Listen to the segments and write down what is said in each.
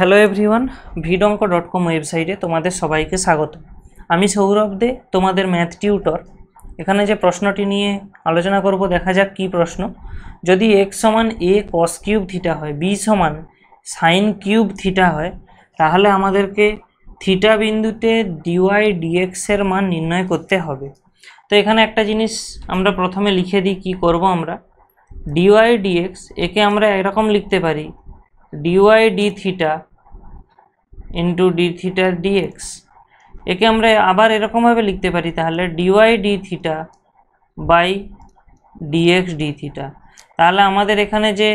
hello everyone ভিডঙ্ক dot com ওয়েবসাইটে তোমাদের সবাইকে স্বাগত আমি সৌরভ দে তোমাদের ম্যাথ টিউটর এখানে যে প্রশ্নটি নিয়ে আলোচনা করব দেখা যাক কি প্রশ্ন যদি এক সমান এ কস কিউব থিটা হয় বি সমান সাইন কিউব থিটা হয় তাহলে আমাদেরকে থিটা বিন্দুতে ডিওয়াই ডিএক্সের মান নির্ণয় করতে হবে তো এখানে একটা জিনিস আমরা প্রথমে লিখে দিই কি করব আমরা ডিওয়াই ডিএক্স একে আমরা এরকম লিখতে পারি dy d theta into d theta dx একে আমরা আবার এরকমভাবে লিখতে পারি তাহলে dy d theta by dx d theta তাহলে আমাদের এখানে যে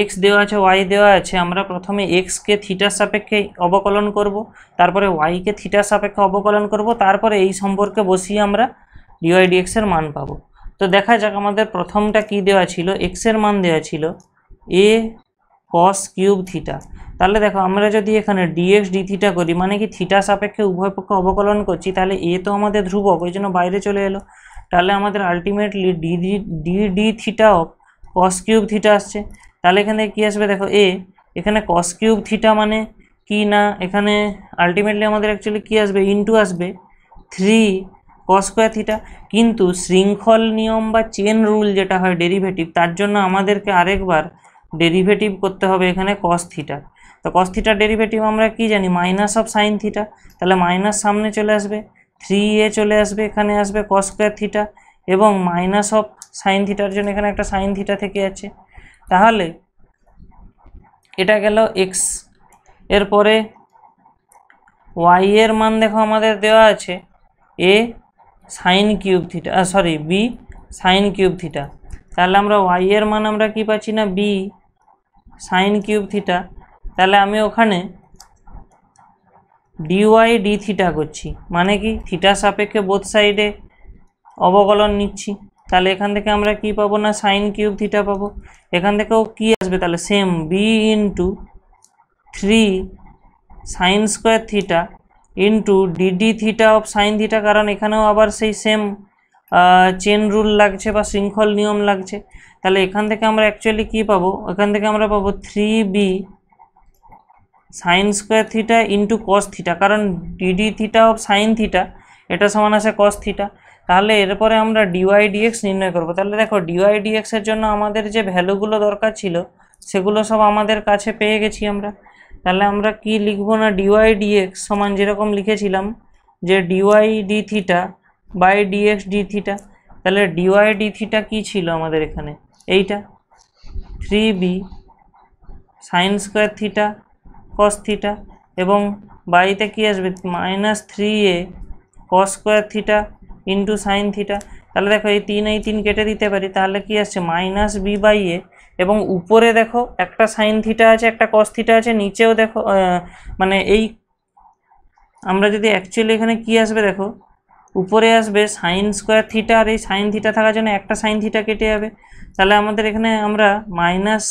এক্স দেওয়া আছে ওয়াই দেওয়া আছে আমরা প্রথমে এক্সকে থিটার সাপেক্ষে অবকলন করব তারপরে ওয়াইকে থিটার সাপেক্ষে অবকলন করব তারপরে এই সম্পর্কে বসিয়ে আমরা ডিওয়াই ডিএক্সের মান পাবো তো দেখা যাক আমাদের প্রথমটা কি দেওয়া ছিল এক্সের মান দেওয়া ছিল এ কস কিউব থিটা তাহলে দেখো আমরা যদি এখানে ডিএক্স ডি থিটা করি মানে কি থিটা সাপেক্ষে উভয় পক্ষে অবকলন করছি তাহলে এ তো আমাদের ধ্রুবক ওই জন্য বাইরে চলে এলো তাহলে আমাদের ultimately d d d theta of cos cube theta আসছে তাহলে এখানে কি আসবে দেখো এ এখানে কস কিউব থিটা মানে কি না এখানে আলটিমেটলি আমাদের অ্যাকচুয়ালি কি আসবে ইনটু আসবে থ্রি কস স্কোয়ার থিটা কিন্তু শৃঙ্খল নিয়ম বা চেন রুল যেটা হয় ডেরিভেটিভ তার জন্য আমাদেরকে আরেকবার ডেরিভেটিভ করতে হবে এখানে কস থিটার তো কস থিটার ডেরিভেটিভ আমরা কি জানি মাইনাস অফ সাইন থিটা তাহলে মাইনাস সামনে চলে আসবে থ্রি এ চলে আসবে এখানে আসবে কস স্কোয়ার থিটা এবং মাইনাস অফ সাইন থিটার জন্য এখানে একটা সাইন থিটা থেকে আছে তাহলে এটা গেল এক্স এরপরে ওয়াই এর মান দেখো আমাদের দেওয়া আছে A sine cube theta sorry B sine cube theta তাহলে আমরা ওয়াই এর মান আমরা কি পাচ্ছি না বি সাইন কিউব থিটা তাহলে আমি ওখানে ডিওয়াই ডি থিটা করছি মানে কি থিটা সাপেক্ষে বোথ সাইডে অবকলন নিচ্ছি তাহলে এখান থেকে আমরা কি পাবো না সাইন কিউব থিটা পাবো এখান থেকেও কি আসবে তাহলে same B into three sine square theta into d d theta of sine theta কারণ এখানেও আবার সেই সেম চেন রুল লাগছে বা শৃঙ্খল নিয়ম লাগছে তাহলে এখান থেকে আমরা অ্যাকচুয়ালি কি পাবো এখান থেকে আমরা পাবো three B sine square theta into cos theta কারণ d d theta of sine theta এটা সমান আছে কস থিটা তাহলে এরপরে আমরা ডিওয়াই ডিএক্স নির্ণয় করব তাহলে দেখো ডিওয়াই ডিএক্সের জন্য আমাদের যে ভ্যালুগুলো দরকার ছিল সেগুলো সব আমাদের কাছে পেয়ে গেছি আমরা তাহলে আমরা কি লিখবো না ডিওয়াই ডিএক্স সমান যেরকম লিখেছিলাম যে dy d theta by dx d theta তাহলে ডিওয়াই ডি থিটা কী ছিল আমাদের এখানে এইটা three B sine square theta cos theta এবং বাড়িতে কী আসবে minus three A cos square theta into sine theta তাহলে দেখো এই তিন এই তিন কেটে দিতে পারি তাহলে কি আসছে মাইনাস বি বাই এ এবং উপরে দেখো একটা সাইন থিটা আছে একটা কস থিটা আছে নিচেও দেখো মানে এই আমরা যদি অ্যাকচুয়ালি এখানে কি আসবে দেখো উপরে আসবে সাইন স্কোয়ার থিটা আর এই সাইন থিটা থাকার জন্য একটা সাইন থিটা কেটে যাবে তাহলে আমাদের এখানে আমরা মাইনাস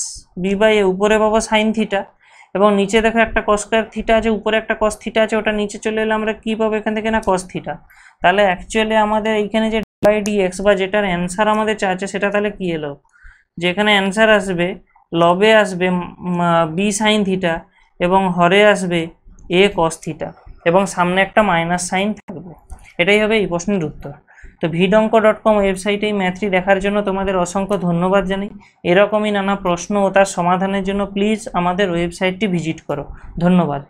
বি বাই এ উপরে পাবো সাইন থিটা এবং নিচে দেখো একটা কস্কোয়ার থিটা আছে উপরে একটা কস থিটা আছে ওটা নিচে চলে এলে আমরা কী পাবো এখান থেকে না কস থিটা তাহলে অ্যাকচুয়ালি আমাদের এইখানে যে বাই ডি এক্স বা যেটার অ্যান্সার আমাদের চাচ্ছে সেটা তাহলে কী এলো যেখানে অ্যান্সার আসবে লবে আসবে বি সাইন থিটা এবং হরে আসবে এ কস থিটা এবং সামনে একটা মাইনাস সাইন এটাই হবে এই প্রশ্নের উত্তর তো ভিডঙ্ক ডট কম ওয়েবসাইটে এই ম্যাথটি দেখার জন্য তোমাদের অসংখ্য ধন্যবাদ জানাই এরকমই নানা প্রশ্ন ও তার সমাধানের জন্য প্লিজ আমাদের ওয়েবসাইটটি ভিজিট করো ধন্যবাদ